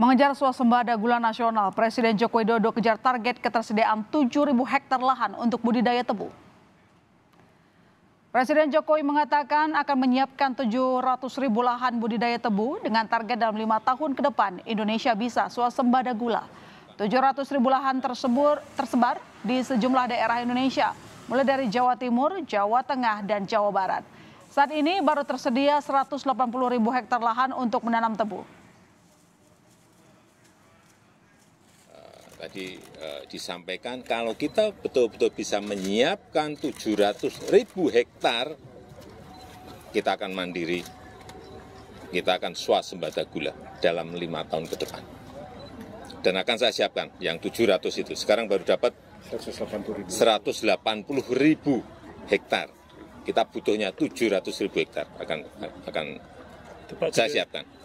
Mengejar swasembada gula nasional, Presiden Joko Widodo kejar target ketersediaan 7.000 hektar lahan untuk budidaya tebu. Presiden Jokowi mengatakan akan menyiapkan 700.000 ribu lahan budidaya tebu dengan target dalam lima tahun ke depan Indonesia bisa swasembada gula. 700.000 ribu lahan tersebut tersebar di sejumlah daerah Indonesia, mulai dari Jawa Timur, Jawa Tengah, dan Jawa Barat. Saat ini baru tersedia 180.000 ribu hektar lahan untuk menanam tebu. tadi eh, disampaikan kalau kita betul-betul bisa menyiapkan 700 ribu hektar kita akan mandiri, kita akan swasembada gula dalam lima tahun ke depan. Dan akan saya siapkan yang 700 itu. Sekarang baru dapat 180 ribu, hektar. Kita butuhnya 700 ribu hektar akan akan saya siapkan.